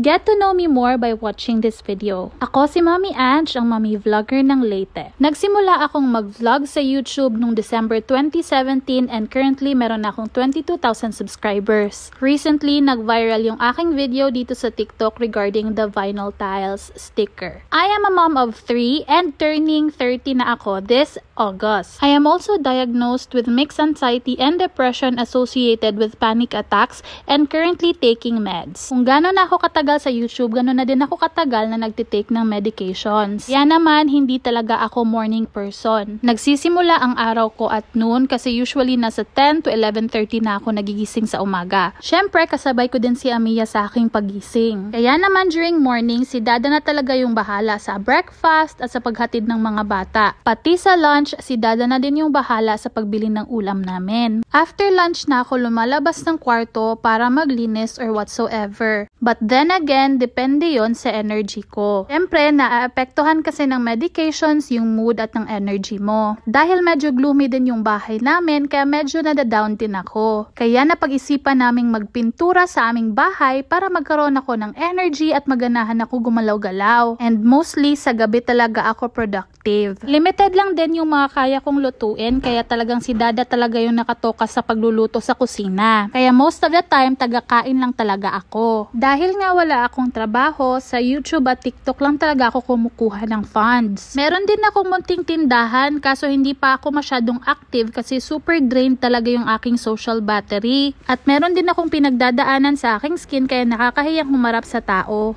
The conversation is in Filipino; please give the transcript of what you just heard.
Get to know me more by watching this video. Ako si Mommy Ange, ang mommy vlogger ng Leyte. Nagsimula akong mag-vlog sa YouTube noong December 2017 and currently meron na akong 22,000 subscribers. Recently, nag-viral yung aking video dito sa TikTok regarding the vinyl tiles sticker. I am a mom of 3 and turning 30 na ako this August. I am also diagnosed with mixed anxiety and depression associated with panic attacks and currently taking meds. Kung gano'n ako katagal katagal sa YouTube, ganun na din ako katagal na nagtitake ng medications. Kaya naman, hindi talaga ako morning person. Nagsisimula ang araw ko at noon kasi usually nasa 10 to 11.30 na ako nagigising sa umaga. Siyempre, kasabay ko din si Amiya sa aking pagising. Kaya naman during morning, si Dada na talaga yung bahala sa breakfast at sa paghatid ng mga bata. Pati sa lunch, si Dada na din yung bahala sa pagbili ng ulam namin. After lunch na ako lumalabas ng kwarto para maglinis or whatsoever. But then again, depende yon sa energy ko. Siyempre, naaapektuhan kasi ng medications yung mood at ng energy mo. Dahil medyo gloomy din yung bahay namin, kaya medyo nadadown din ako. Kaya napag-isipan naming magpintura sa aming bahay para magkaroon ako ng energy at maganahan ako gumalaw-galaw. And mostly, sa gabi talaga ako productive. Limited lang din yung mga kaya kong lutuin, kaya talagang si Dada talaga yung nakatoka ka sa pagluluto sa kusina. Kaya most of the time, tagakain lang talaga ako. Dahil nga wala akong trabaho, sa YouTube at TikTok lang talaga ako kumukuha ng funds. Meron din akong munting tindahan kaso hindi pa ako masyadong active kasi super drained talaga yung aking social battery. At meron din akong pinagdadaanan sa aking skin kaya nakakahiyang humarap sa tao.